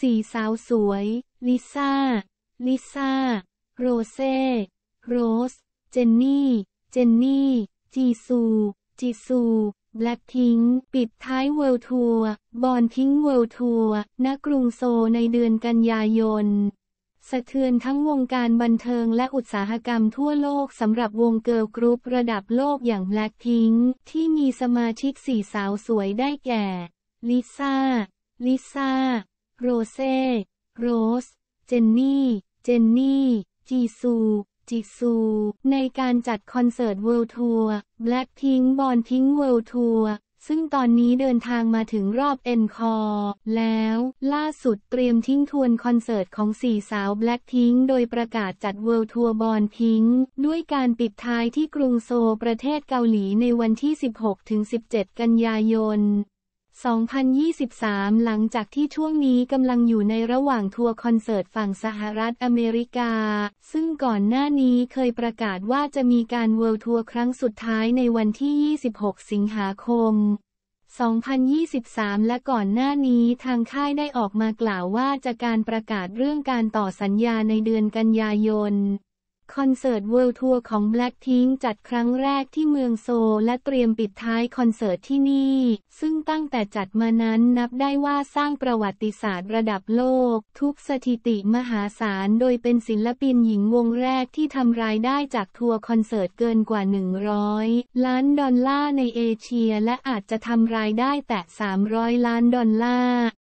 สี่สาวสวย ลิซ่า ลิซ่า โรเซ่ โรส เจนนี่ เจนนี่ จีซู จีซูแบล็คทิงปิดท้ายเวิลด์ทัวร์บอลทิ้งเวิลด์ทัวร์ณกรุงโซในเดือนกันยายน สะเทือนทั้งวงการบันเทิงและอุตสาหกรรมทั่วโลกสำหรับวงเกิร์ลกรุ๊ประดับโลกอย่างแบล็คทิงที่มีสมาชิกสี่สาวสวยได้แก่ ลิซ่า ลิซ่าโรเซ่ โรส เจนนี่ เจนนี่ จีซู จีซู ในการจัดคอนเสิร์ตเวิลด์ทัวร์แบล็คพิงบอลพิงเวิลด์ทัวร์ซึ่งตอนนี้เดินทางมาถึงรอบเอ็นคอร์แล้วล่าสุดเตรียมทิ้งทวนคอนเสิร์ตของสี่สาวแบล็คพิงโดยประกาศจัดเวิลด์ทัวร์บอลพิงด้วยการปิดท้ายที่กรุงโซลประเทศเกาหลีในวันที่ 16-17 กันยายน2023 หลังจากที่ช่วงนี้กำลังอยู่ในระหว่างทัวร์คอนเสิร์ตฝั่งสหรัฐอเมริกา ซึ่งก่อนหน้านี้เคยประกาศว่าจะมีการเวิลด์ทัวร์ครั้งสุดท้ายในวันที่ 26 สิงหาคม 2023 และก่อนหน้านี้ทางค่ายได้ออกมากล่าวว่าจะการประกาศเรื่องการต่อสัญญาในเดือนกันยายนคอนเสิร์ตเวิลด์ทัวร์ของ b l a c k ท i n k จัดครั้งแรกที่เมืองโซและเตรียมปิดท้ายคอนเสิร์ตที่นี่ ซึ่งตั้งแต่จัดมานั้นนับได้ว่าสร้างประวัติศาสตร์ระดับโลกทุกสถิติมหาศาลโดยเป็นศิลปินหญิงวงแรกที่ทำรายได้จากทัวร์คอนเสิร์ตเกินกว่า 100 ล้านดอลลาร์ในเอเชียและอาจจะทำรายได้แต่ 300 ล้านดอลลาร์